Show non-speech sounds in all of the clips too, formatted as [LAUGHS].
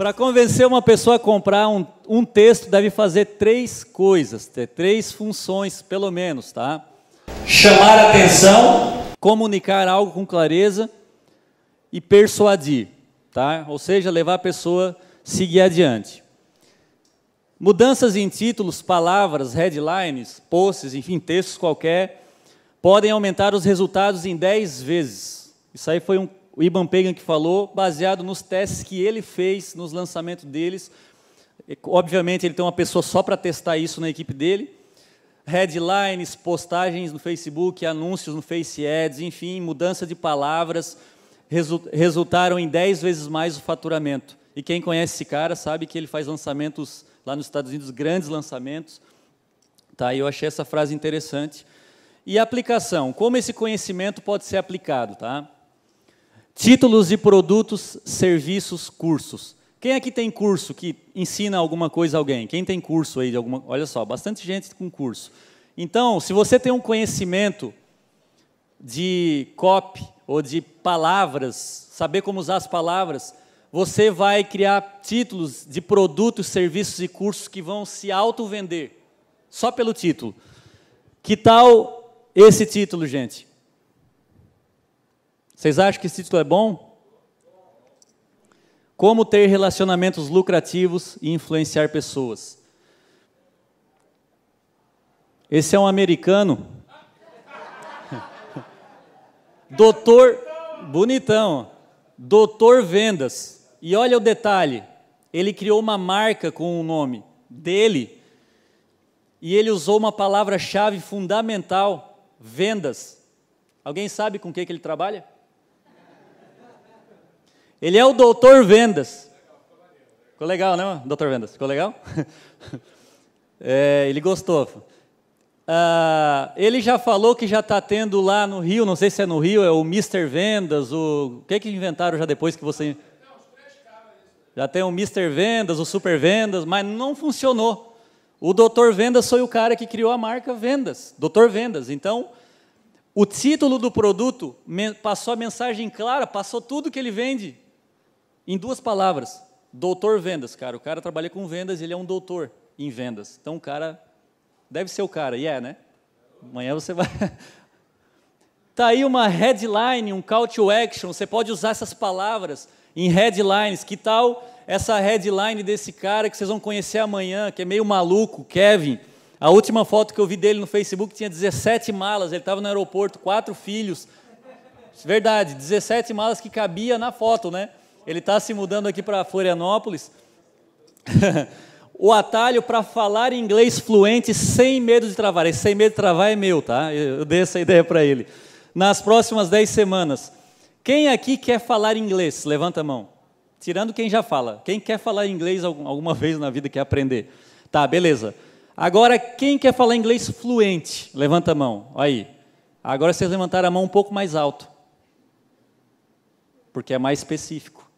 Para convencer uma pessoa a comprar um, um, texto, deve fazer três coisas, ter três funções, pelo menos, tá? Chamar a atenção, comunicar algo com clareza e persuadir, tá? Ou seja, levar a pessoa a seguir adiante. Mudanças em títulos, palavras, headlines, posts, enfim, textos qualquer, podem aumentar os resultados em 10 vezes. Isso aí foi um o Iban Pagan que falou, baseado nos testes que ele fez nos lançamentos deles. Obviamente, ele tem uma pessoa só para testar isso na equipe dele. Headlines, postagens no Facebook, anúncios no Face Ads, enfim, mudança de palavras, resultaram em 10 vezes mais o faturamento. E quem conhece esse cara sabe que ele faz lançamentos lá nos Estados Unidos, grandes lançamentos. Tá, eu achei essa frase interessante. E aplicação, como esse conhecimento pode ser aplicado, tá? Títulos de produtos, serviços, cursos. Quem aqui tem curso que ensina alguma coisa a alguém? Quem tem curso aí de alguma? Olha só, bastante gente com curso. Então, se você tem um conhecimento de copy ou de palavras, saber como usar as palavras, você vai criar títulos de produtos, serviços e cursos que vão se auto vender só pelo título. Que tal esse título, gente? Vocês acham que esse título é bom? Como ter relacionamentos lucrativos e influenciar pessoas. Esse é um americano. [LAUGHS] Doutor. Bonitão. Doutor Vendas. E olha o detalhe: ele criou uma marca com o nome dele. E ele usou uma palavra-chave fundamental: vendas. Alguém sabe com o que ele trabalha? Ele é o doutor vendas. Ficou legal, né, doutor vendas? Ficou legal? [LAUGHS] é, ele gostou. Ah, ele já falou que já está tendo lá no Rio, não sei se é no Rio, é o Mr. Vendas, o, o que, que inventaram já depois que você... Já tem o Mr. Vendas, o Super Vendas, mas não funcionou. O Dr. Vendas foi o cara que criou a marca Vendas, Dr. Vendas. Então, o título do produto passou a mensagem clara, passou tudo que ele vende em duas palavras, doutor vendas, cara. O cara trabalha com vendas, ele é um doutor em vendas. Então o cara deve ser o cara, e yeah, é, né? Amanhã você vai. [LAUGHS] tá aí uma headline, um call to action. Você pode usar essas palavras em headlines. Que tal essa headline desse cara que vocês vão conhecer amanhã, que é meio maluco, Kevin? A última foto que eu vi dele no Facebook tinha 17 malas. Ele estava no aeroporto, quatro filhos. Verdade, 17 malas que cabia na foto, né? ele está se mudando aqui para Florianópolis. [LAUGHS] o atalho para falar inglês fluente sem medo de travar. Esse sem medo de travar é meu, tá? Eu dei essa [LAUGHS] ideia para ele. Nas próximas 10 semanas, quem aqui quer falar inglês? Levanta a mão. Tirando quem já fala. Quem quer falar inglês alguma vez na vida quer aprender? Tá, beleza. Agora, quem quer falar inglês fluente? Levanta a mão. Aí. Agora vocês levantaram a mão um pouco mais alto. Porque é mais específico.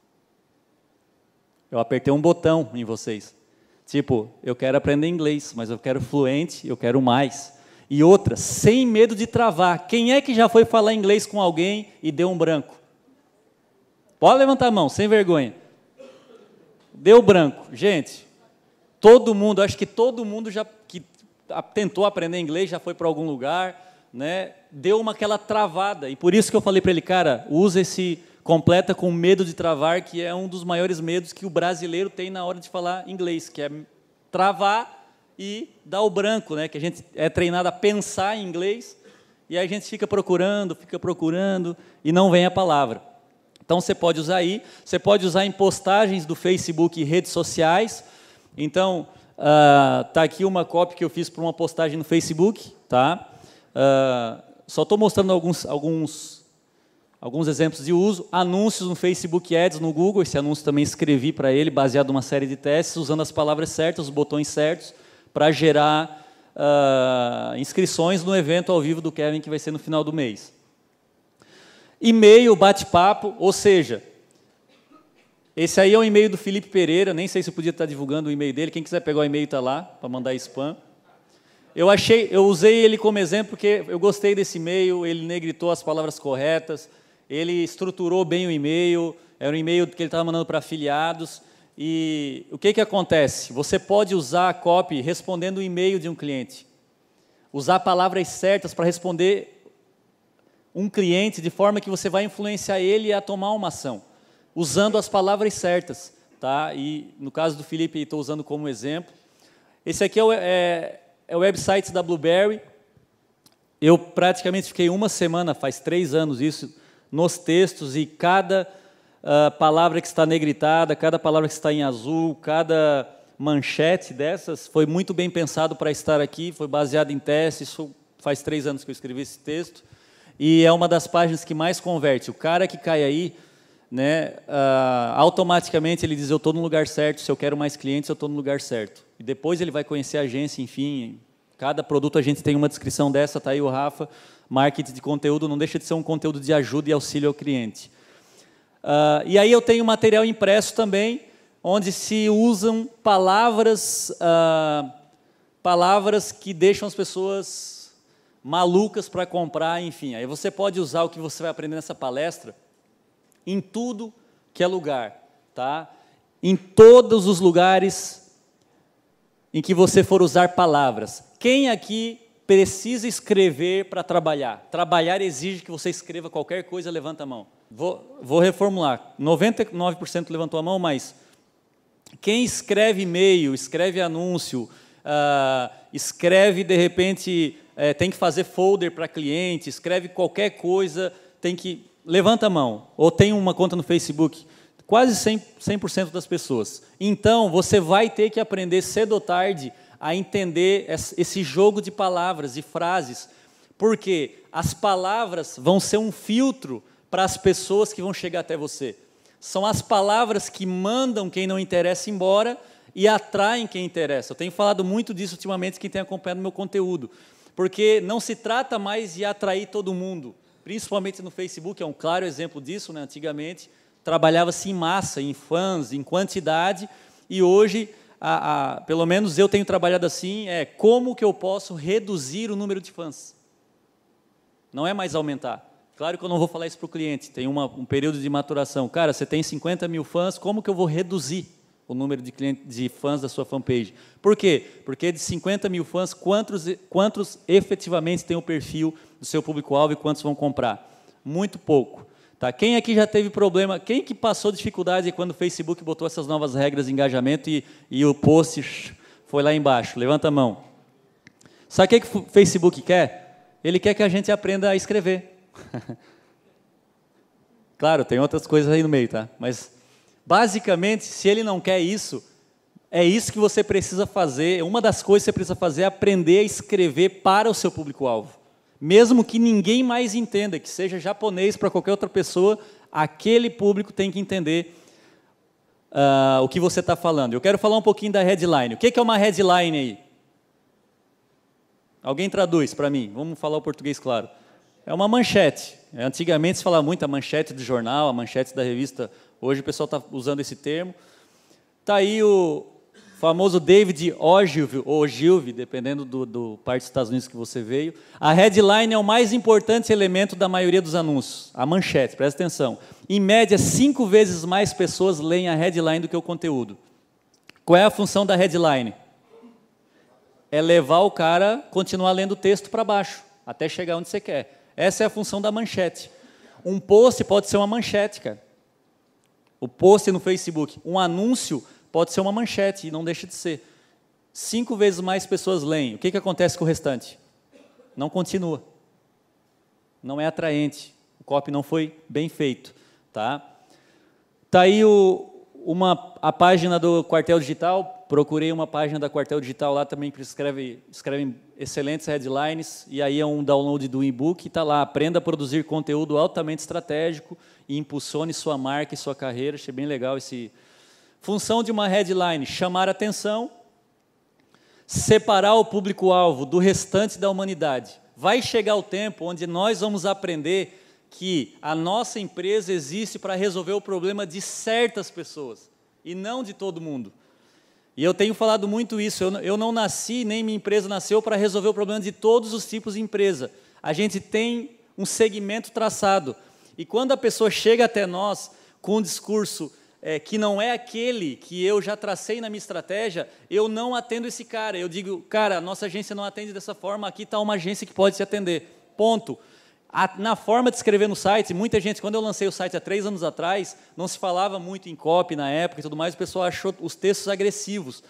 Eu apertei um botão em vocês. Tipo, eu quero aprender inglês, mas eu quero fluente, eu quero mais. E outra, sem medo de travar. Quem é que já foi falar inglês com alguém e deu um branco? Pode levantar a mão, sem vergonha. Deu branco. Gente, todo mundo, acho que todo mundo já que tentou aprender inglês já foi para algum lugar, né? Deu uma aquela travada. E por isso que eu falei para ele, cara, usa esse completa com medo de travar, que é um dos maiores medos que o brasileiro tem na hora de falar inglês, que é travar e dar o branco, né? Que a gente é treinado a pensar em inglês e a gente fica procurando, fica procurando e não vem a palavra. Então você pode usar aí, você pode usar em postagens do Facebook e redes sociais. Então uh, tá aqui uma cópia que eu fiz para uma postagem no Facebook, tá? Uh, só estou mostrando alguns, alguns Alguns exemplos de uso: anúncios no Facebook Ads, no Google. Esse anúncio também escrevi para ele, baseado numa série de testes, usando as palavras certas, os botões certos, para gerar uh, inscrições no evento ao vivo do Kevin, que vai ser no final do mês. E-mail, bate-papo, ou seja, esse aí é o e-mail do Felipe Pereira. Nem sei se eu podia estar divulgando o e-mail dele. Quem quiser pegar o e-mail está lá para mandar spam. Eu achei, eu usei ele como exemplo porque eu gostei desse e-mail. Ele negritou as palavras corretas ele estruturou bem o e-mail, era um e-mail que ele estava mandando para afiliados. E o que, que acontece? Você pode usar a copy respondendo o e-mail de um cliente. Usar palavras certas para responder um cliente de forma que você vai influenciar ele a tomar uma ação, usando as palavras certas. Tá? E no caso do Felipe, estou usando como exemplo. Esse aqui é o, é, é o website da Blueberry. Eu praticamente fiquei uma semana, faz três anos isso, nos textos e cada uh, palavra que está negritada, cada palavra que está em azul, cada manchete dessas foi muito bem pensado para estar aqui, foi baseado em testes. Isso faz três anos que eu escrevi esse texto e é uma das páginas que mais converte. O cara que cai aí, né, uh, automaticamente ele diz: eu estou no lugar certo. Se eu quero mais clientes, eu estou no lugar certo. E depois ele vai conhecer a agência, enfim. Cada produto a gente tem uma descrição dessa, tá aí o Rafa marketing de conteúdo não deixa de ser um conteúdo de ajuda e auxílio ao cliente. Uh, e aí eu tenho material impresso também, onde se usam palavras, uh, palavras que deixam as pessoas malucas para comprar, enfim. Aí você pode usar o que você vai aprender nessa palestra em tudo que é lugar, tá? Em todos os lugares em que você for usar palavras. Quem aqui precisa escrever para trabalhar. Trabalhar exige que você escreva qualquer coisa, levanta a mão. Vou, vou reformular. 99% levantou a mão, mas quem escreve e-mail, escreve anúncio, uh, escreve de repente, eh, tem que fazer folder para cliente, escreve qualquer coisa, tem que. Levanta a mão. Ou tem uma conta no Facebook. Quase 100%, 100 das pessoas. Então, você vai ter que aprender cedo ou tarde a entender esse jogo de palavras e frases, porque as palavras vão ser um filtro para as pessoas que vão chegar até você. São as palavras que mandam quem não interessa embora e atraem quem interessa. Eu tenho falado muito disso ultimamente, quem tem acompanhado meu conteúdo, porque não se trata mais de atrair todo mundo, principalmente no Facebook, é um claro exemplo disso, né? antigamente trabalhava-se em massa, em fãs, em quantidade, e hoje a, a, pelo menos eu tenho trabalhado assim, é como que eu posso reduzir o número de fãs. Não é mais aumentar. Claro que eu não vou falar isso para o cliente, tem uma, um período de maturação. Cara, você tem 50 mil fãs, como que eu vou reduzir o número de, cliente, de fãs da sua fanpage? Por quê? Porque de 50 mil fãs, quantos, quantos efetivamente têm o perfil do seu público-alvo e quantos vão comprar? Muito pouco. Tá? Quem aqui já teve problema? Quem que passou dificuldade quando o Facebook botou essas novas regras de engajamento e, e o post foi lá embaixo? Levanta a mão. Sabe o que, o Facebook quer? Ele quer que a gente aprenda a escrever. [LAUGHS] claro, tem outras coisas aí no meio, tá? Mas basicamente, se ele não quer isso, é isso que você precisa fazer. Uma das coisas que você precisa fazer é aprender a escrever para o seu público-alvo mesmo que ninguém mais entenda, que seja japonês para qualquer outra pessoa, aquele público tem que entender uh, o que você está falando. Eu quero falar um pouquinho da headline. O que é uma headline aí? Alguém traduz para mim? Vamos falar o português claro. É uma manchete. Antigamente se falava muito a manchete do jornal, a manchete da revista. Hoje o pessoal está usando esse termo. Está aí o, famoso David Ogilvy, ou Ogilvy, dependendo do, do, parte dos Estados Unidos que você veio, a headline é o mais importante elemento da maioria dos anúncios, a manchete, presta atenção. Em média, cinco vezes mais pessoas leem a headline do que o conteúdo. Qual é a função da headline? É levar o cara a continuar lendo o texto para baixo, até chegar onde você quer. Essa é a função da manchete. Um post pode ser uma manchete, cara. O post no Facebook, um anúncio Pode ser uma manchete, e não deixa de ser. Cinco vezes mais pessoas leem. O que, que acontece com o restante? Não continua. Não é atraente. O copy não foi bem feito. Tá? Tá aí o, uma, a página do Quartel Digital. Procurei uma página da Quartel Digital lá também que escreve, escreve excelentes headlines. E aí é um download do e-book. Está lá, aprenda a produzir conteúdo altamente estratégico e impulsione sua marca e sua carreira. Achei bem legal esse, Função de uma headline: chamar atenção, separar o público-alvo do restante da humanidade. Vai chegar o tempo onde nós vamos aprender que a nossa empresa existe para resolver o problema de certas pessoas e não de todo mundo. E eu tenho falado muito isso. Eu não nasci, nem minha empresa nasceu para resolver o problema de todos os tipos de empresa. A gente tem um segmento traçado. E quando a pessoa chega até nós com um discurso é, que não é aquele que eu já tracei na minha estratégia, eu não atendo esse cara. Eu digo, cara, nossa agência não atende dessa forma, aqui está uma agência que pode se atender. Ponto. A, na forma de escrever no site, muita gente, quando eu lancei o site há três anos atrás, não se falava muito em copy na época e tudo mais, o pessoal achou os textos agressivos.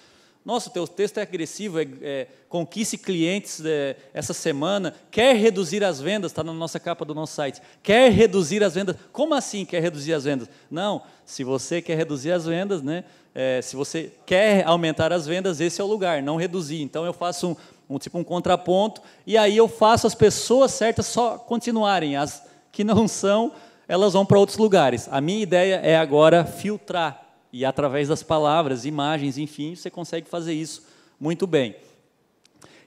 Nossa, o teu texto é agressivo, é, é, conquiste clientes é, essa semana, quer reduzir as vendas, está na nossa capa do nosso site. Quer reduzir as vendas? Como assim quer reduzir as vendas? Não, se você quer reduzir as vendas, né? É, se você quer aumentar as vendas, esse é o lugar, não reduzir. Então eu faço um, um tipo um contraponto e aí eu faço as pessoas certas só continuarem, as que não são, elas vão para outros lugares. A minha ideia é agora filtrar e através das palavras, imagens, enfim, você consegue fazer isso muito bem.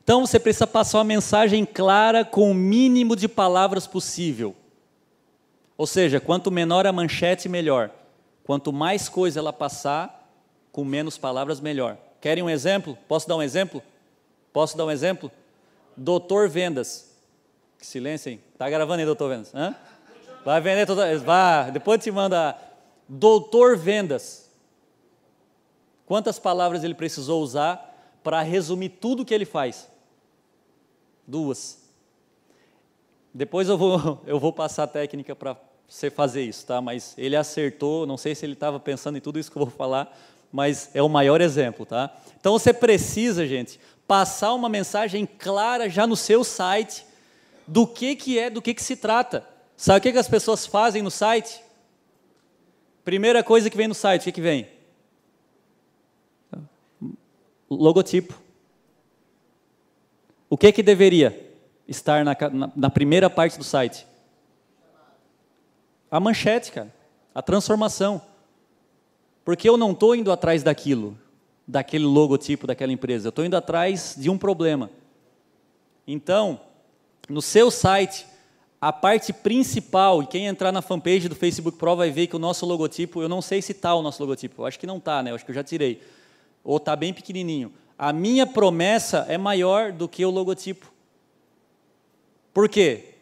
Então você precisa passar uma mensagem clara com o mínimo de palavras possível. Ou seja, quanto menor a manchete, melhor. Quanto mais coisa ela passar, com menos palavras, melhor. Querem um exemplo? Posso dar um exemplo? Posso dar um exemplo? Doutor Vendas. Que hein? Tá gravando aí, doutor Vendas? Hã? Vai vender toda. Vá, depois te manda. Doutor Vendas. Quantas palavras ele precisou usar para resumir tudo o que ele faz? Duas. Depois eu vou, [LAUGHS] eu vou passar a técnica para você fazer isso, tá? Mas ele acertou, não sei se ele estava pensando em tudo isso que eu vou falar, mas é o maior exemplo, tá? Então você precisa, gente, passar uma mensagem clara já no seu site do que, que é, do que, que se trata. Sabe o que, que as pessoas fazem no site? Primeira coisa que vem no site, o que, que vem? logotipo. O que que deveria estar na, na, na primeira parte do site? A manchete, cara. A transformação. Porque eu não estou indo atrás daquilo, daquele logotipo daquela empresa. Eu estou indo atrás de um problema. Então, no seu site, a parte principal, e quem entrar na fanpage do Facebook Pro vai ver que o nosso logotipo, eu não sei se está o nosso logotipo, eu acho que não está, né? Eu acho que eu já tirei ou está bem pequenininho. A minha promessa é maior do que o logotipo. Por quê?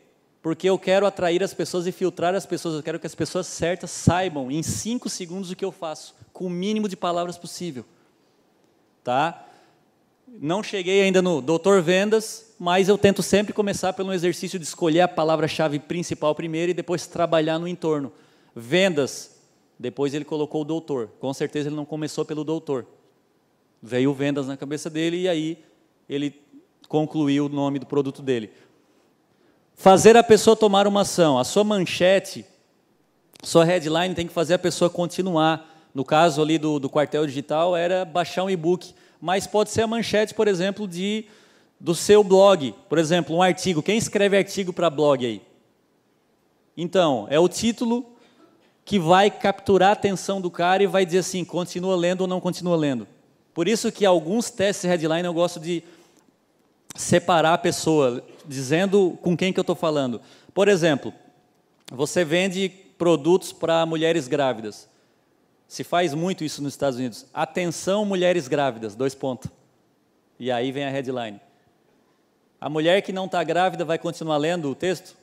Porque eu quero atrair as pessoas e filtrar as pessoas. Eu quero que as pessoas certas saibam em cinco segundos o que eu faço, com o mínimo de palavras possível. Tá? Não cheguei ainda no doutor vendas, mas eu tento sempre começar pelo exercício de escolher a palavra-chave principal primeiro e depois trabalhar no entorno. Vendas, depois ele colocou o doutor. Com certeza ele não começou pelo doutor veio vendas na cabeça dele e aí ele concluiu o nome do produto dele. Fazer a pessoa tomar uma ação. A sua manchete, sua headline tem que fazer a pessoa continuar. No caso ali do, do quartel digital, era baixar um e-book. Mas pode ser a manchete, por exemplo, de do seu blog. Por exemplo, um artigo. Quem escreve artigo para blog aí? Então, é o título que vai capturar a atenção do cara e vai dizer assim: continua lendo ou não continua lendo. Por isso que alguns testes headline eu gosto de separar a pessoa, dizendo com quem que eu estou falando. Por exemplo, você vende produtos para mulheres grávidas. Se faz muito isso nos Estados Unidos. Atenção, mulheres grávidas, dois pontos. E aí vem a headline. A mulher que não está grávida vai continuar lendo o texto?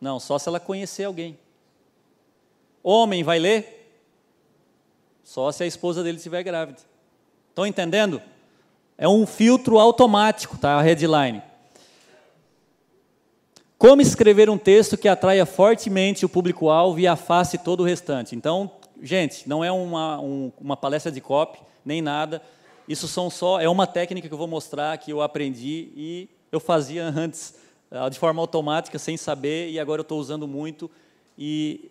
Não, só se ela conhecer alguém. Homem vai ler? Só se a esposa dele estiver grávida. Estão entendendo? É um filtro automático, tá? A headline. Como escrever um texto que atraia fortemente o público-alvo e afaste todo o restante? Então, gente, não é uma, um, uma palestra de copy, nem nada. Isso são só é uma técnica que eu vou mostrar que eu aprendi e eu fazia [LAUGHS] antes ah, de forma automática, sem saber, e agora eu estou usando muito e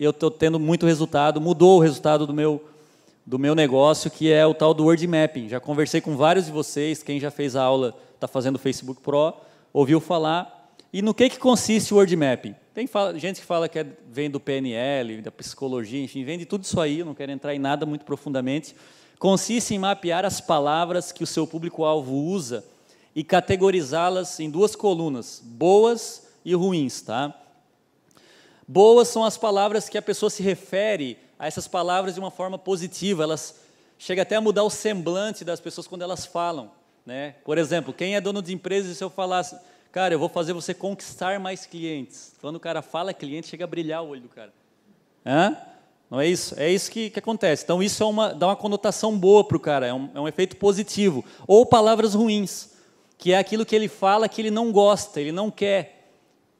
eu estou tendo muito resultado. Mudou o resultado do meu do meu negócio, que é o tal do Word Mapping. Já conversei com vários de vocês, quem já fez a aula está fazendo o Facebook Pro, ouviu falar. E no que, que consiste o Word Mapping? Tem gente que fala que é, vem do PNL, da psicologia, enfim, vem de tudo isso aí, eu não quero entrar em nada muito profundamente. Consiste em mapear as palavras que o seu público-alvo usa e categorizá-las em duas colunas, boas e ruins. Tá? Boas são as palavras que a pessoa se refere a essas palavras de uma forma positiva, elas chegam até a mudar o semblante das pessoas quando elas falam, né? Por exemplo, quem é dono de empresa, se eu falasse, cara, eu vou fazer você conquistar mais clientes. Quando o cara fala cliente, chega a brilhar o olho do cara. Hã? Não é isso? É isso que, que acontece. Então, isso é uma, dá uma conotação boa para o cara, é um, é um efeito positivo. Ou palavras ruins, que é aquilo que ele fala que ele não gosta, ele não quer,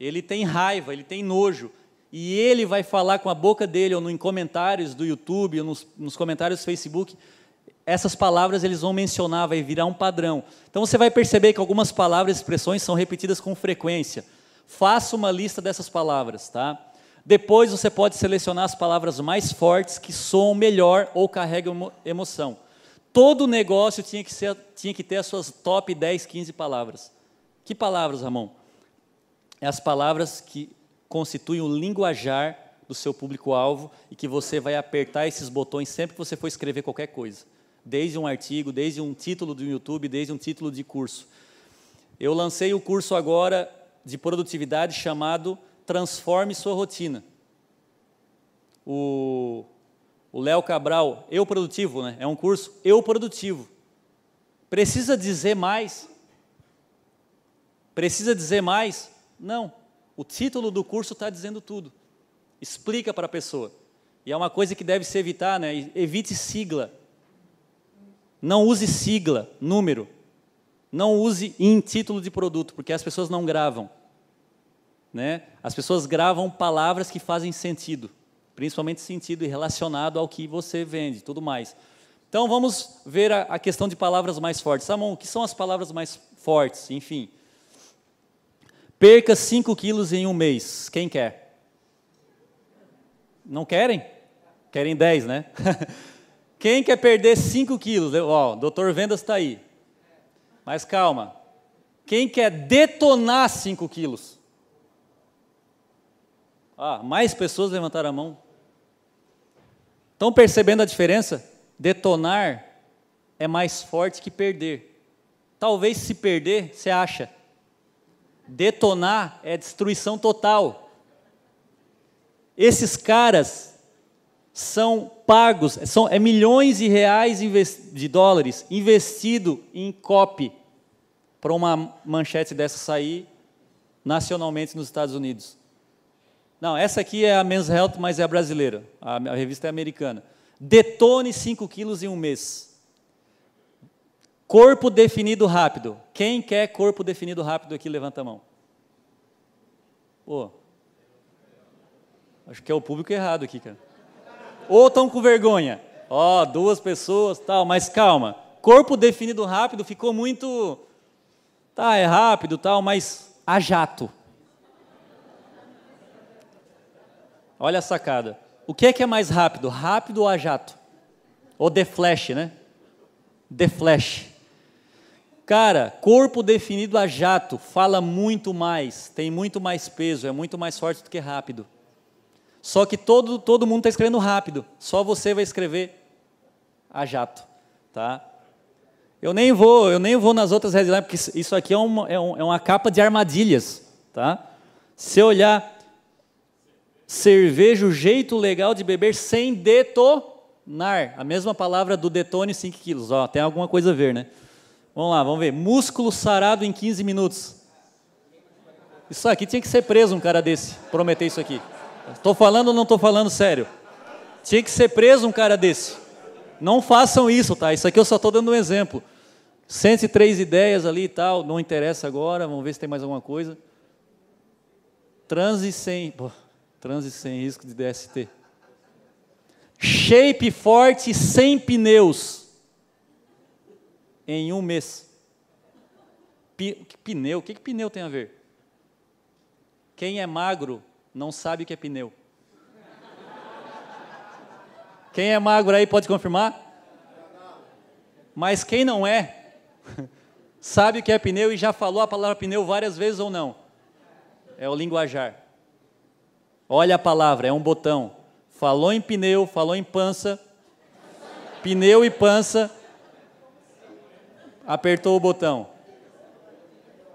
ele tem raiva, ele tem nojo e ele vai falar com a boca dele, ou em comentários do YouTube, ou nos, nos comentários do Facebook, essas palavras eles vão mencionar, vai virar um padrão. Então você vai perceber que algumas palavras e expressões são repetidas com frequência. Faça uma lista dessas palavras, tá? Depois você pode selecionar as palavras mais fortes que soam melhor ou carregam emoção. Todo negócio tinha que, ser, tinha que ter as suas top 10, 15 palavras. Que palavras, Ramon? É as palavras que constitui o linguajar do seu público-alvo e que você vai apertar esses botões sempre que você for escrever qualquer coisa. Desde um artigo, desde um título do YouTube, desde um título de curso. Eu lancei o um curso agora de produtividade chamado Transforme Sua Rotina. O Léo Cabral, Eu Produtivo, né? é um curso Eu Produtivo. Precisa dizer mais? Precisa dizer mais? Não. O título do curso está dizendo tudo. Explica para a pessoa. E é uma coisa que deve se evitar, né? Evite sigla. Não use sigla, número. Não use em título de produto, porque as pessoas não gravam. Né? As pessoas gravam palavras que fazem sentido, principalmente sentido relacionado ao que você vende, tudo mais. Então vamos ver a, a questão de palavras mais fortes. Samon, o que são as palavras mais fortes? Enfim, Perca 5 quilos em um mês. Quem quer? Não querem? Querem 10, né? [LAUGHS] Quem quer perder 5 quilos? Ó, o doutor Vendas está aí. Mas calma. Quem quer detonar 5 quilos? Ah, mais pessoas levantaram a mão. Estão percebendo a diferença? Detonar é mais forte que perder. Talvez se perder, você acha, Detonar é destruição total. Esses caras são pagos, são, é milhões de reais de dólares investido em copy para uma manchete dessa sair nacionalmente nos Estados Unidos. Não, essa aqui é a Men's Health, mas é a brasileira. A, a revista é americana. Detone 5 quilos em um mês. Corpo definido rápido. Quem quer corpo definido rápido aqui, levanta a mão. Pô. Acho que é o público errado aqui, cara. Ou estão com vergonha. Ó, oh, duas pessoas, tal, mas calma. Corpo definido rápido ficou muito tá, é rápido, tal, mas a jato. Olha a sacada. O que é que é mais rápido? Rápido ou a jato? Ou de flash, né? De flash. Cara, corpo definido a jato fala muito mais, tem muito mais peso, é muito mais forte do que rápido. Só que todo, todo mundo está escrevendo rápido, só você vai escrever a jato, tá? Eu nem vou, eu nem vou nas outras headlines, porque isso aqui é uma, é, um, é uma capa de armadilhas, tá? Se olhar, cerveja, o jeito legal de beber sem detonar, a mesma palavra do detone 5 quilos, ó, tem alguma coisa a ver, né? Vamos lá, vamos ver. Músculo sarado em 15 minutos. Isso aqui tinha que ser preso um cara desse, prometer isso aqui. Estou falando ou não estou falando sério? Tinha que ser preso um cara desse. Não façam isso, tá? Isso aqui eu só estou dando um exemplo. 103 ideias ali e tal, não interessa agora, vamos ver se tem mais alguma coisa. Transe sem, pô, transe sem risco de DST. Shape forte sem pneus em um mês. pneu, o que, que pneu tem a ver? Quem é magro não sabe o que é pneu. Quem é magro aí pode confirmar? Mas quem não é, [LAUGHS] sabe o que é pneu e já falou a palavra pneu várias vezes ou não? É o linguajar. Olha a palavra, é um botão. Falou em pneu, falou em pança. Pneu e pança apertou o botão.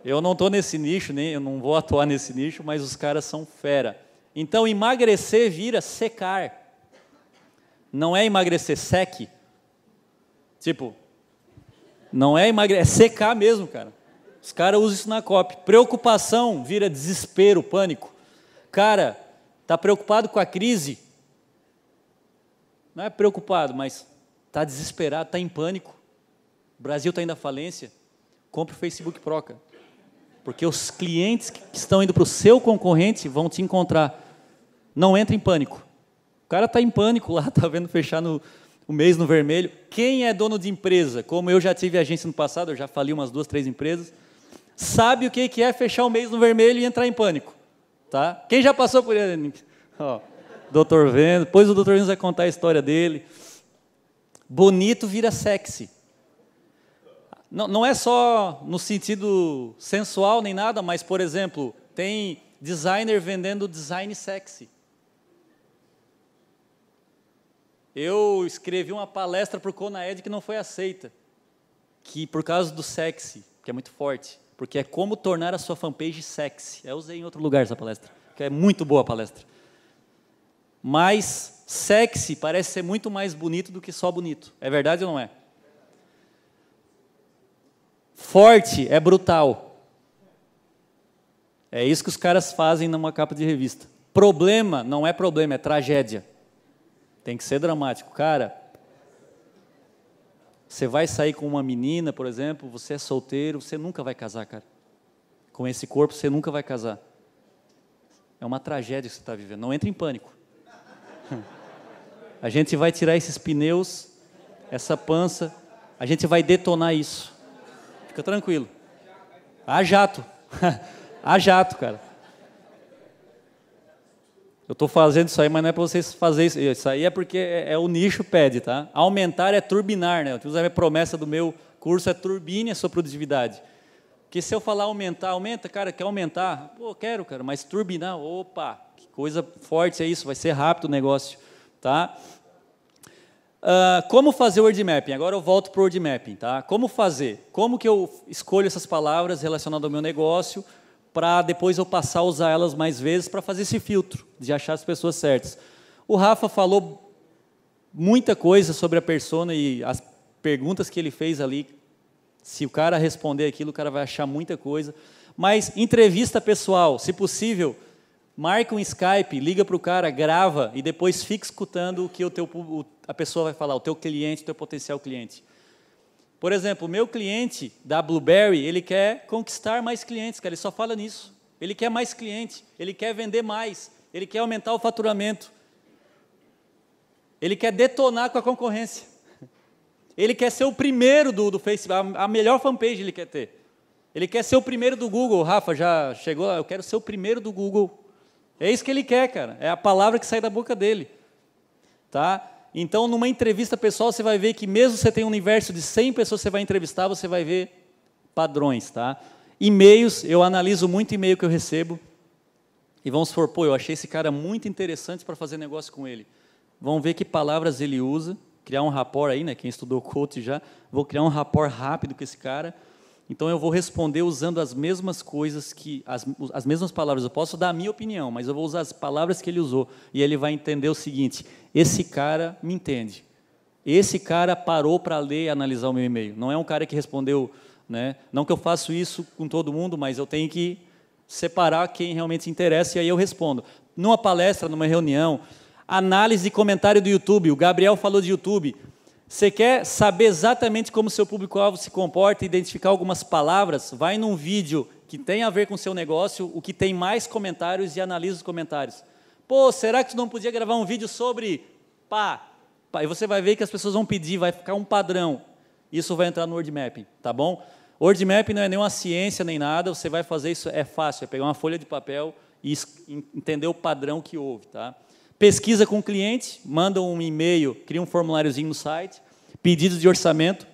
Eu não estou nesse nicho, nem eu não vou atuar nesse nicho, mas os caras são fera. Então emagrecer vira secar. Não é emagrecer, seque. Tipo, não é emagrecer, é secar mesmo, cara. Os caras usam isso na COP. Preocupação vira desespero, pânico. Cara, tá preocupado com a crise? Não é preocupado, mas tá desesperado, tá em pânico. O Brasil está indo à falência, compre o Facebook Proca. Porque os clientes que estão indo para o seu concorrente vão te encontrar. Não entre em pânico. O cara está em pânico lá, está [LAUGHS] vendo fechar no, o mês no vermelho. Quem é dono de empresa, como eu já tive agência no passado, eu já falei umas duas, três empresas, sabe o que é fechar o mês no vermelho e entrar em pânico. Tá? Quem já passou por ele? [LAUGHS] Ó, doutor Vendo, depois o doutor Vendo vai contar a história dele. Bonito vira sexy. Não, não é só no sentido sensual nem nada, mas, por exemplo, tem designer vendendo design sexy. Eu escrevi uma palestra para o Conaed que não foi aceita, que por causa do sexy, que é muito forte, porque é como tornar a sua fanpage sexy. Eu usei em outro lugar essa palestra, que é muito boa a palestra. Mas sexy parece ser muito mais bonito do que só bonito. É verdade ou não é? Forte é brutal. É isso que os caras fazem numa capa de revista. Problema não é problema, é tragédia. Tem que ser dramático. Cara, você vai sair com uma menina, por exemplo, você é solteiro, você nunca vai casar, cara. Com esse corpo, você nunca vai casar. É uma tragédia que você está vivendo. Não entre em pânico. [LAUGHS] A gente vai tirar esses pneus, essa pança, a gente vai detonar isso fica tranquilo. A jato. a [LAUGHS] jato, cara. Eu estou fazendo isso aí, mas não é para vocês fazerem isso. Isso aí é porque é, é, o nicho pede, tá? Aumentar é turbinar, né? Eu a promessa do meu curso é turbine a sua produtividade. Porque se eu falar aumentar, aumenta, cara, quer aumentar? Pô, quero, cara, mas turbinar, opa, que coisa forte é isso, vai ser rápido o negócio, tá? Uh, como fazer o word mapping? Agora eu volto para o word mapping, tá? Como fazer? Como que eu escolho essas palavras relacionadas ao meu negócio para depois eu passar a usar elas mais vezes para fazer esse filtro de achar as pessoas certas? O Rafa falou muita coisa sobre a persona e as perguntas que ele fez ali. Se o cara responder aquilo, o cara vai achar muita coisa. Mas entrevista pessoal, se possível, Marca um Skype, liga para o cara, grava e depois fica escutando o que o teu, a pessoa vai falar, o teu cliente, o teu potencial cliente. Por exemplo, o meu cliente da Blueberry, ele quer conquistar mais clientes, cara, ele só fala nisso. Ele quer mais cliente, ele quer vender mais, ele quer aumentar o faturamento. Ele quer detonar com a concorrência. Ele quer ser o primeiro do, do Facebook, a, a melhor fanpage ele quer ter. Ele quer ser o primeiro do Google. Rafa, já chegou? Eu quero ser o primeiro do Google. É isso que ele quer, cara. É a palavra que sai da boca dele. Tá? Então, numa entrevista pessoal, você vai ver que mesmo você tem um universo de 100 pessoas que você vai entrevistar, você vai ver padrões, tá? E-mails, eu analiso muito e-mail que eu recebo. E vamos supor, pô, eu achei esse cara muito interessante para fazer negócio com ele. Vamos ver que palavras ele usa, criar um rapport aí, né? Quem estudou coach já, vou criar um rapport rápido com esse cara então eu vou responder usando as mesmas coisas que as, as mesmas palavras. Eu posso dar a minha opinião, mas eu vou usar as palavras que ele usou e ele vai entender o seguinte: esse cara me entende. Esse cara parou para ler e analisar o meu e-mail. Não é um cara que respondeu, né? Não que eu faço isso com todo mundo, mas eu tenho que separar quem realmente se interessa e aí eu respondo. Numa palestra, numa reunião, análise e comentário do YouTube. O Gabriel falou de YouTube. Você quer saber exatamente como seu público-alvo se comporta, e identificar algumas palavras? Vai num vídeo que tem a ver com o seu negócio, o que tem mais comentários e analisa os comentários. Pô, será que tu não podia gravar um vídeo sobre pá? pá? E você vai ver que as pessoas vão pedir, vai ficar um padrão. Isso vai entrar no word mapping, tá bom? Word mapping não é nenhuma ciência nem nada, você vai fazer isso, é fácil, é pegar uma folha de papel e entender o padrão que houve, tá? pesquisa com o cliente, manda um e-mail, cria um formuláriozinho no site, pedidos de orçamento.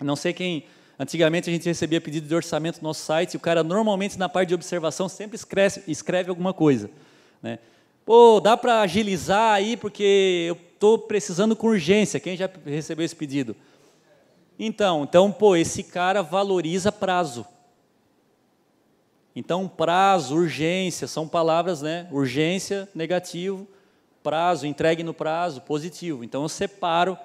Não sei quem. Antigamente a gente recebia pedido de orçamento no nosso site e o cara normalmente na parte de observação sempre escreve, escreve alguma coisa. Né? Pô, dá para agilizar aí porque eu estou precisando com urgência. Quem já recebeu esse pedido? Então, então, pô, esse cara valoriza prazo. Então, prazo, urgência, são palavras, né? Urgência, negativo, prazo, entregue no prazo, positivo. Então eu separo.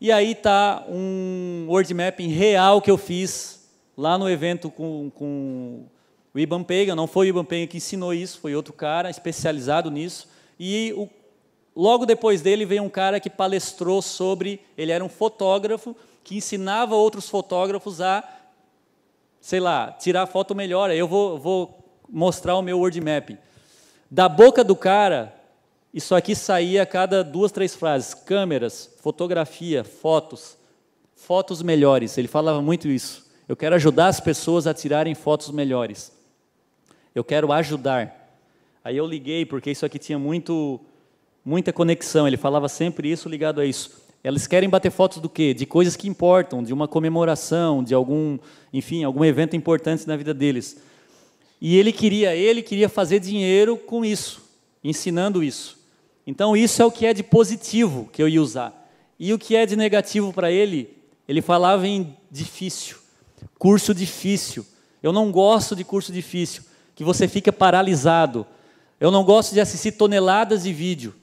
E aí está um word mapping real que eu fiz lá no evento com, com o Iban Pagan. Não foi o Iban Pagan que ensinou isso, foi outro cara especializado nisso. E o, logo depois dele veio um cara que palestrou sobre. Ele era um fotógrafo que ensinava outros fotógrafos a, sei lá, tirar foto melhor. Eu vou, vou mostrar o meu word mapping. Da boca do cara, isso aqui saía a cada duas, três frases. Câmeras, fotografia, fotos, fotos melhores. Ele falava muito isso. Eu quero ajudar as pessoas a tirarem fotos melhores. Eu quero ajudar. Aí eu liguei, porque isso aqui tinha muito, muita conexão. Ele falava sempre isso ligado a isso. Elas querem bater fotos do quê? De coisas que importam, de uma comemoração, de algum, enfim, algum evento importante na vida deles. E ele queria, ele queria fazer dinheiro com isso, ensinando isso. Então, isso é o que é de positivo que eu ia usar. E o que é de negativo para ele, ele falava em difícil, curso difícil. Eu não gosto de curso difícil, que você fica paralisado. Eu não gosto de assistir toneladas de vídeo.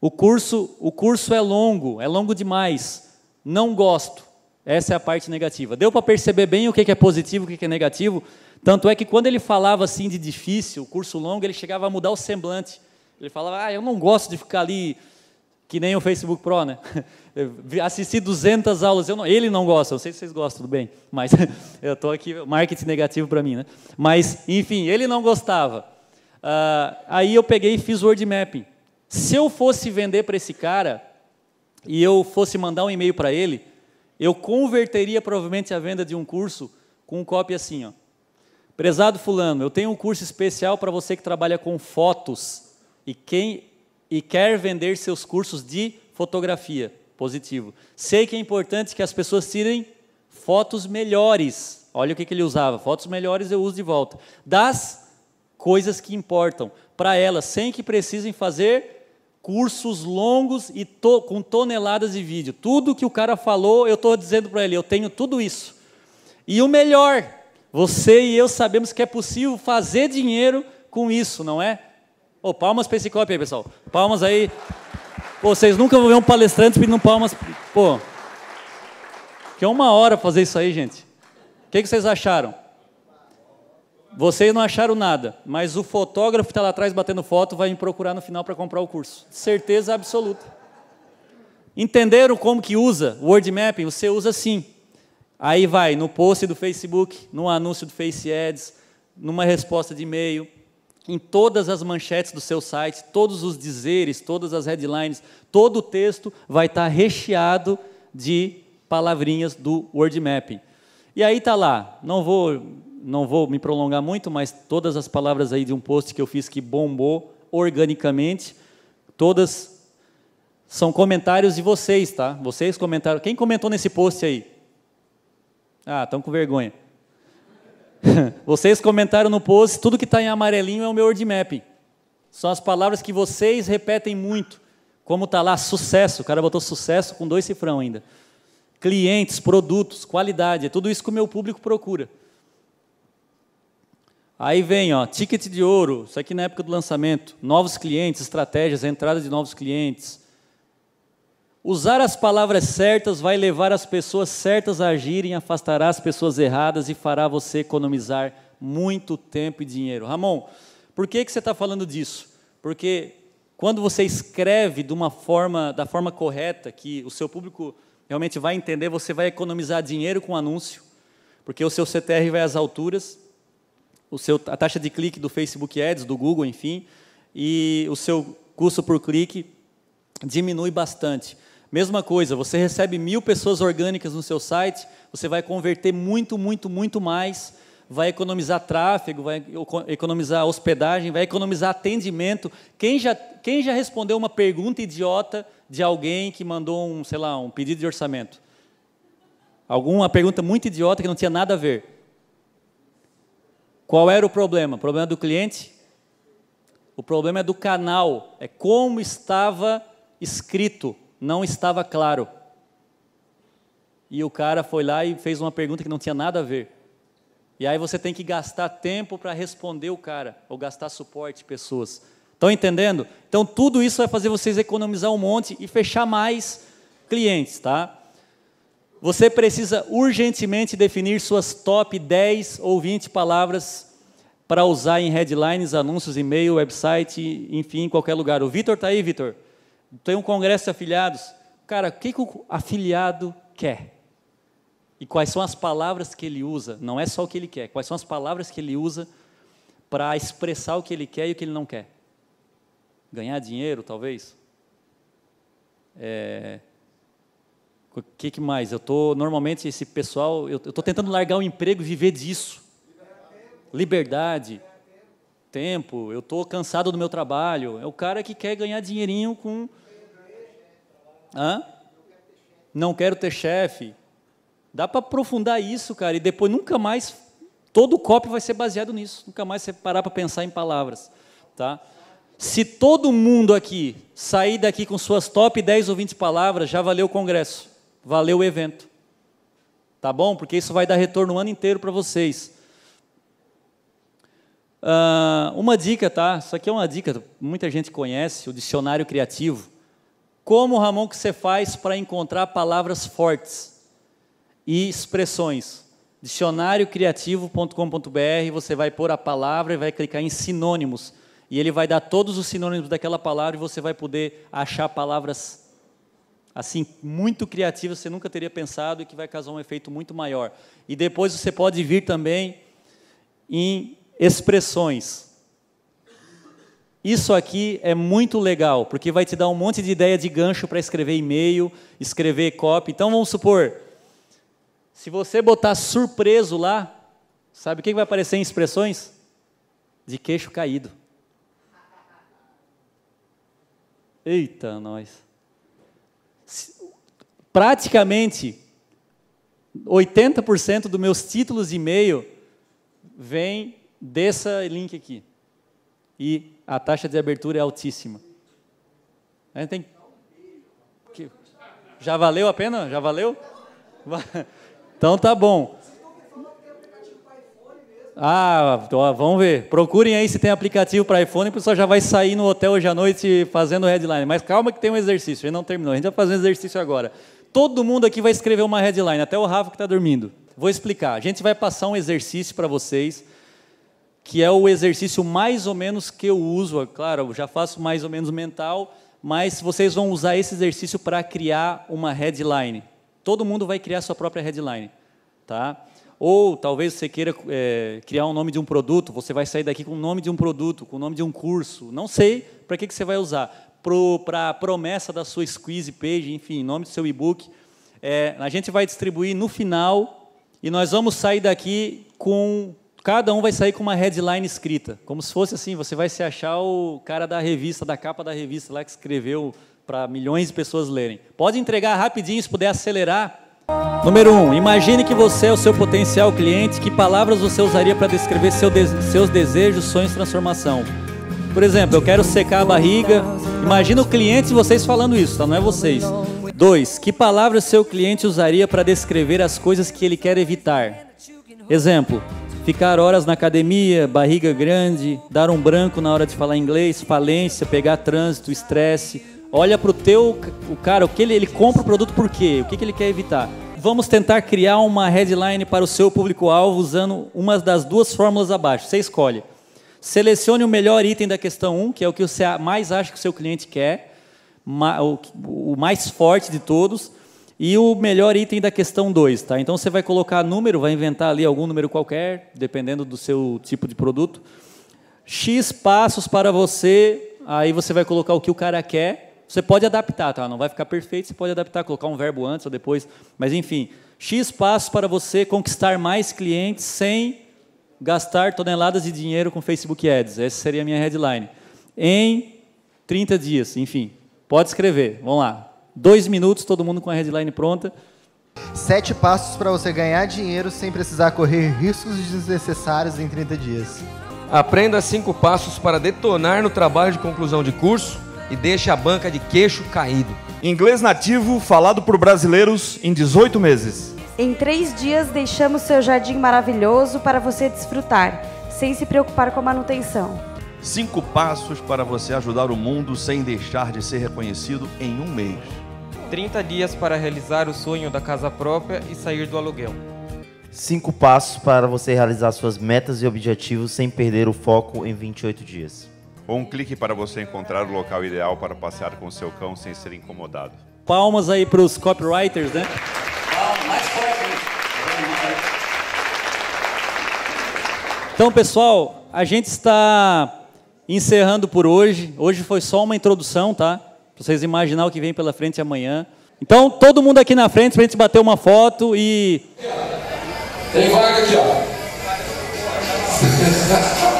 O curso, o curso é longo, é longo demais. Não gosto. Essa é a parte negativa. Deu para perceber bem o que é positivo, o que é negativo? Tanto é que quando ele falava assim de difícil, curso longo, ele chegava a mudar o semblante. Ele falava, ah, eu não gosto de ficar ali que nem o Facebook Pro, né? [LAUGHS] assisti 200 aulas, não, ele não gosta, eu sei se vocês gostam, tudo bem, [LAUGHS] mas [LAUGHS] eu estou aqui, marketing negativo para mim, né? Mas, enfim, ele não gostava. Uh, aí eu peguei e fiz word mapping. Se eu fosse vender para esse cara e eu fosse mandar um e-mail para ele, eu converteria provavelmente a venda de um curso com um copy assim, ó. Prezado fulano, eu tenho um curso especial para você que trabalha com fotos e quem e quer vender seus cursos de fotografia. Positivo. Sei que é importante que as pessoas tirem fotos melhores. Olha o que, que ele usava. Fotos melhores eu uso de volta. Das coisas que importam para elas, sem que precisem fazer cursos longos e to com toneladas de vídeo. Tudo que o cara falou, eu estou dizendo para ele, eu tenho tudo isso. E o melhor, você e eu sabemos que é possível fazer dinheiro com isso, não é? Oh, palmas para esse copo aí, pessoal. Palmas aí. Pô, vocês nunca vão ver um palestrante pedindo palmas. Pô, que é uma hora fazer isso aí, gente. O que, que vocês acharam? Vocês não acharam nada, mas o fotógrafo que está lá atrás batendo foto vai me procurar no final para comprar o curso. Certeza absoluta. Entenderam como que usa o Word Mapping? Você usa sim. Aí vai no post do Facebook, no anúncio do Face Ads, numa resposta de e-mail, em todas as manchetes do seu site, todos os dizeres, todas as headlines, todo o texto vai estar recheado de palavrinhas do word mapping. E aí tá lá, não vou não vou me prolongar muito, mas todas as palavras aí de um post que eu fiz que bombou organicamente, todas são comentários de vocês, tá? Vocês comentaram. Quem comentou nesse post aí? Ah, estão com vergonha. [LAUGHS] Vocês comentaram no post, tudo que está em amarelinho é o meu word mapping. São as palavras que vocês repetem muito. Como está lá, sucesso. O cara botou sucesso com dois cifrão ainda. Clientes, produtos, qualidade. É tudo isso que o meu público procura. Aí vem, ó, ticket de ouro. Isso aqui na época do lançamento. Novos clientes, estratégias, entrada de novos clientes Usar as palavras certas vai levar as pessoas certas a agirem, afastará as pessoas erradas e fará você economizar muito tempo e dinheiro. Ramon, por que, que você está falando disso? Porque quando você escreve de uma forma, da forma correta, que o seu público realmente vai entender, você vai economizar dinheiro com anúncio, porque o seu CTR vai às alturas, o seu, a taxa de clique do Facebook Ads, do Google, enfim, e o seu custo por clique diminui bastante. Mesma coisa, você recebe mil pessoas orgânicas no seu site, você vai converter muito, muito, muito mais, vai economizar tráfego, vai economizar hospedagem, vai economizar atendimento. Quem já, quem já respondeu uma pergunta idiota de alguém que mandou um, sei lá, um pedido de orçamento? Alguma pergunta muito idiota que não tinha nada a ver. Qual era o problema? O problema é do cliente? O problema é do canal, é como estava escrito não estava claro. E o cara foi lá e fez uma pergunta que não tinha nada a ver. E aí você tem que gastar tempo para responder o cara, ou gastar suporte pessoas. Estão entendendo? Então tudo isso vai fazer vocês economizar um monte e fechar mais clientes, tá? Você precisa urgentemente definir suas top 10 ou 20 palavras para usar em headlines, anúncios, e-mail, website, enfim, em qualquer lugar. O Vitor está aí, Vitor? Tem um congresso de afiliados. Cara, o que, que o afiliado quer? E quais são as palavras que ele usa? Não é só o que ele quer, quais são as palavras que ele usa para expressar o que ele quer e o que ele não quer? Ganhar dinheiro, talvez? É, o que, que, mais? Eu estou normalmente esse pessoal, eu estou tentando largar o emprego e viver disso. Liberdade, tempo. Eu estou cansado do meu trabalho. É o cara que quer ganhar dinheirinho com Hã? Não quero ter chefe. Dá para aprofundar isso, cara, e depois nunca mais todo o copo vai ser baseado nisso. Nunca mais você parar para pensar em palavras, tá? Se todo mundo aqui sair daqui com suas top 10 ou 20 palavras, já valeu o congresso, valeu o evento. Tá bom? Porque isso vai dar retorno o ano inteiro para vocês. Uh, uma dica, tá? Isso aqui é uma dica, muita gente conhece, o dicionário criativo. Como, Ramon, que você faz para encontrar palavras fortes e expressões? dicionariocriativo.com.br, você vai pôr a palavra e vai clicar em sinônimos. E ele vai dar todos os sinônimos daquela palavra e você vai poder achar palavras assim muito criativas que você nunca teria pensado e que vai causar um efeito muito maior. E depois você pode vir também em expressões. Isso aqui é muito legal, porque vai te dar um monte de ideia de gancho para escrever e-mail, escrever copy. Então vamos supor, se você botar surpreso lá, sabe o que vai aparecer em expressões? De queixo caído. Eita, nós. Praticamente 80% dos meus títulos de e-mail vem desse link aqui. E a taxa de abertura é altíssima. gente Tem... Que... Já valeu a pena? Já valeu? [LAUGHS] Então tá bom. Ah, vamos ver. Procurem aí se tem aplicativo para iPhone, o pessoal já vai sair no hotel hoje à noite fazendo headline. Mas calma que tem um exercício, a gente não terminou, a gente vai fazer um exercício agora. Todo mundo aqui vai escrever uma headline, até o Rafa que está dormindo. Vou explicar. A gente vai passar um exercício para vocês que é o exercício mais ou menos que eu uso. É claro, eu já faço mais ou menos mental, mas vocês vão usar esse exercício para criar uma headline. Todo mundo vai criar sua própria headline, tá? Ou talvez você queira é, criar o um nome de um produto, você vai sair daqui com o nome de um produto, com o nome de um curso, não sei para que, que você vai usar. Para a promessa da sua squeeze page, enfim, nome do seu e-book. É, a gente vai distribuir no final e nós vamos sair daqui com cada um vai sair com uma headline escrita, como se fosse assim, você vai se achar o cara da revista, da capa da revista lá que escreveu para milhões de pessoas lerem. Pode entregar rapidinho, se puder acelerar. Número 1. Um, imagine que você é o seu potencial cliente, que palavras você usaria para descrever seu de seus desejos, sonhos, transformação? Por exemplo, eu quero secar a barriga. Imagina o cliente e vocês falando isso, tá? Não é vocês. 2. Que palavras seu cliente usaria para descrever as coisas que ele quer evitar? Exemplo, ficar horas na academia, barriga grande, dar um branco na hora de falar inglês, falência, pegar trânsito, estresse. Olha para o teu, o cara, o que ele, ele compra o produto por quê? O que, que ele quer evitar? Vamos tentar criar uma headline para o seu público-alvo usando uma das duas fórmulas abaixo. Você escolhe. Selecione o melhor item da questão 1, que é o que você mais acha que o seu cliente quer, o mais forte de todos e o melhor item da questão 2, tá? Então você vai colocar número, vai inventar ali algum número qualquer, dependendo do seu tipo de produto. X passos para você, aí você vai colocar o que o cara quer. Você pode adaptar, tá? Não vai ficar perfeito, você pode adaptar, colocar um verbo antes ou depois, mas enfim, X passos para você conquistar mais clientes sem gastar toneladas de dinheiro com Facebook Ads. Essa seria a minha headline. Em 30 dias, enfim. Pode escrever. Vamos lá. Dois minutos, todo mundo com a headline pronta. Sete passos para você ganhar dinheiro sem precisar correr riscos desnecessários em 30 dias. Aprenda cinco passos para detonar no trabalho de conclusão de curso e deixe a banca de queixo caído. Inglês nativo falado por brasileiros em 18 meses. Em três dias deixamos seu jardim maravilhoso para você desfrutar, sem se preocupar com a manutenção. Cinco passos para você ajudar o mundo sem deixar de ser reconhecido em um mês. 30 dias para realizar o sonho da casa própria e sair do aluguel. 5 passos para você realizar suas metas e objetivos sem perder o foco em 28 dias. Ou um clique para você encontrar o local ideal para passear com seu cão sem ser incomodado. Palmas aí para os copywriters, né? Então, pessoal, a gente está encerrando por hoje. Hoje foi só uma introdução, tá? Para vocês imaginar o que vem pela frente amanhã. Então, todo mundo aqui na frente para a gente bater uma foto e. Tem vaga aqui, ó. [LAUGHS]